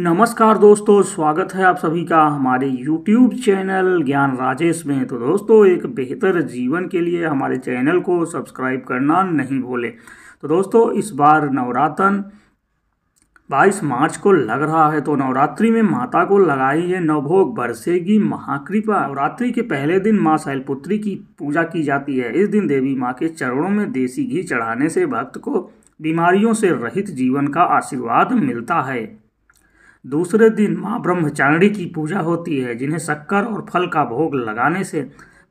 नमस्कार दोस्तों स्वागत है आप सभी का हमारे YouTube चैनल ज्ञान राजेश में तो दोस्तों एक बेहतर जीवन के लिए हमारे चैनल को सब्सक्राइब करना नहीं भूलें तो दोस्तों इस बार नवरात्र 22 मार्च को लग रहा है तो नवरात्रि में माता को लगाई है नवभोग बरसेगी महाकृपा नवरात्रि के पहले दिन माँ शैलपुत्री की पूजा की जाती है इस दिन देवी माँ के चरणों में देसी घी चढ़ाने से भक्त को बीमारियों से रहित जीवन का आशीर्वाद मिलता है दूसरे दिन माँ ब्रह्मचारिणी की पूजा होती है जिन्हें शक्कर और फल का भोग लगाने से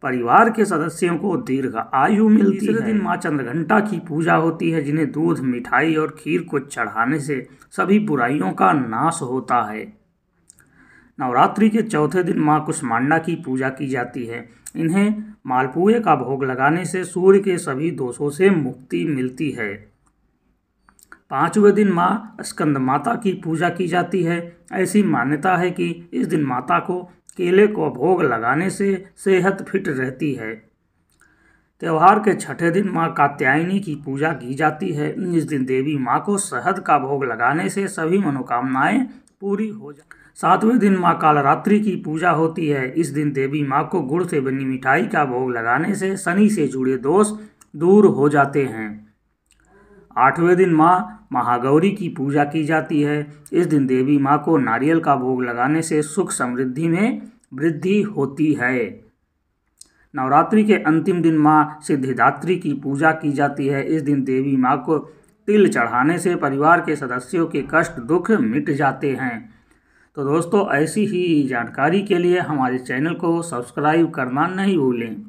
परिवार के सदस्यों को दीर्घ आयु मिलती तीसरे है। दिन माँ चंद्रघंटा की पूजा होती है जिन्हें दूध मिठाई और खीर को चढ़ाने से सभी बुराइयों का नाश होता है नवरात्रि के चौथे दिन माँ कुष्मांडा की पूजा की जाती है इन्हें मालपुए का भोग लगाने से सूर्य के सभी दोषों से मुक्ति मिलती है पाँचवें दिन माँ स्कंद माता की पूजा की जाती है ऐसी मान्यता है कि इस दिन माता को केले को भोग लगाने से सेहत फिट रहती है त्यौहार के छठे दिन माँ कात्यायनी की पूजा की जाती है इस दिन देवी माँ को शहद का भोग लगाने से सभी मनोकामनाएं पूरी हो जा सातवें दिन माँ कालरात्रि की पूजा होती है इस दिन देवी माँ को गुड़ से बनी मिठाई का भोग लगाने से शनि से जुड़े दोष दूर हो जाते हैं आठवें दिन माँ महागौरी की पूजा की जाती है इस दिन देवी माँ को नारियल का भोग लगाने से सुख समृद्धि में वृद्धि होती है नवरात्रि के अंतिम दिन माँ सिद्धिदात्री की पूजा की जाती है इस दिन देवी माँ को तिल चढ़ाने से परिवार के सदस्यों के कष्ट दुख मिट जाते हैं तो दोस्तों ऐसी ही जानकारी के लिए हमारे चैनल को सब्सक्राइब करना नहीं भूलें